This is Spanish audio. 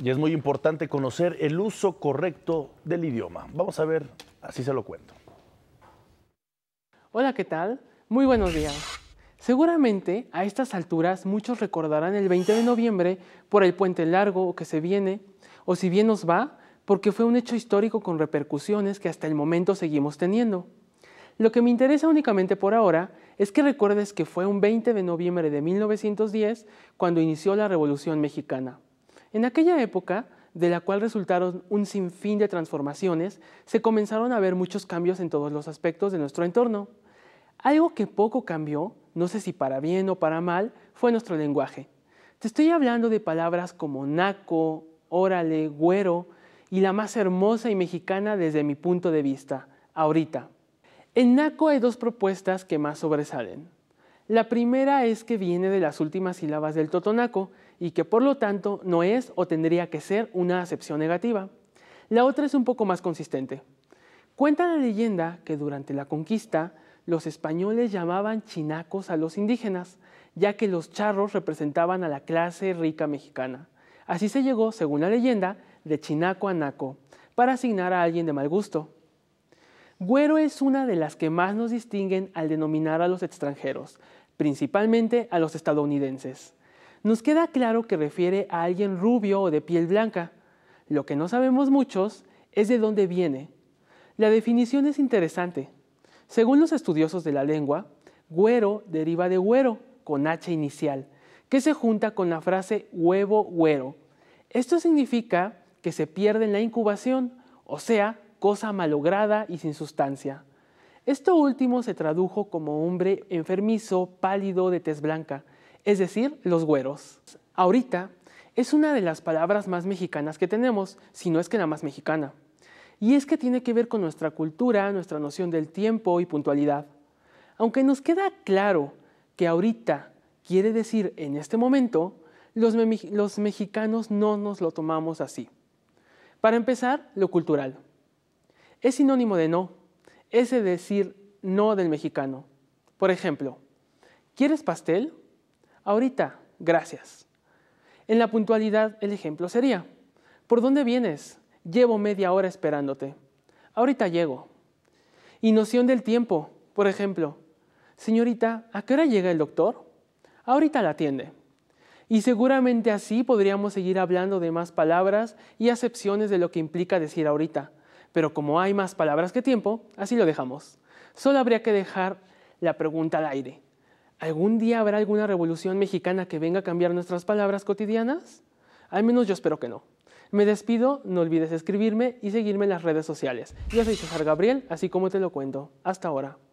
y es muy importante conocer el uso correcto del idioma. Vamos a ver, así se lo cuento. Hola, ¿qué tal? Muy buenos días. Seguramente a estas alturas muchos recordarán el 20 de noviembre por el puente largo que se viene, o si bien nos va, porque fue un hecho histórico con repercusiones que hasta el momento seguimos teniendo. Lo que me interesa únicamente por ahora es que recuerdes que fue un 20 de noviembre de 1910 cuando inició la Revolución Mexicana. En aquella época, de la cual resultaron un sinfín de transformaciones, se comenzaron a ver muchos cambios en todos los aspectos de nuestro entorno. Algo que poco cambió, no sé si para bien o para mal, fue nuestro lenguaje. Te estoy hablando de palabras como naco, órale, güero y la más hermosa y mexicana desde mi punto de vista, ahorita. En naco hay dos propuestas que más sobresalen. La primera es que viene de las últimas sílabas del totonaco y que por lo tanto no es o tendría que ser una acepción negativa. La otra es un poco más consistente. Cuenta la leyenda que durante la conquista los españoles llamaban chinacos a los indígenas, ya que los charros representaban a la clase rica mexicana. Así se llegó, según la leyenda, de chinaco a naco, para asignar a alguien de mal gusto. Güero es una de las que más nos distinguen al denominar a los extranjeros, principalmente a los estadounidenses. Nos queda claro que refiere a alguien rubio o de piel blanca. Lo que no sabemos muchos es de dónde viene. La definición es interesante. Según los estudiosos de la lengua, güero deriva de güero, con H inicial, que se junta con la frase huevo güero. Esto significa que se pierde en la incubación, o sea, cosa malograda y sin sustancia. Esto último se tradujo como hombre enfermizo, pálido, de tez blanca, es decir, los güeros. Ahorita es una de las palabras más mexicanas que tenemos, si no es que la más mexicana. Y es que tiene que ver con nuestra cultura, nuestra noción del tiempo y puntualidad. Aunque nos queda claro que ahorita quiere decir en este momento, los, los mexicanos no nos lo tomamos así. Para empezar, lo cultural es sinónimo de no, ese decir no del mexicano. Por ejemplo, ¿quieres pastel? Ahorita, gracias. En la puntualidad el ejemplo sería, ¿por dónde vienes? Llevo media hora esperándote. Ahorita llego. Y noción del tiempo, por ejemplo, señorita, ¿a qué hora llega el doctor? Ahorita la atiende. Y seguramente así podríamos seguir hablando de más palabras y acepciones de lo que implica decir ahorita, pero como hay más palabras que tiempo, así lo dejamos. Solo habría que dejar la pregunta al aire. ¿Algún día habrá alguna revolución mexicana que venga a cambiar nuestras palabras cotidianas? Al menos yo espero que no. Me despido, no olvides escribirme y seguirme en las redes sociales. Yo soy César Gabriel, así como te lo cuento. Hasta ahora.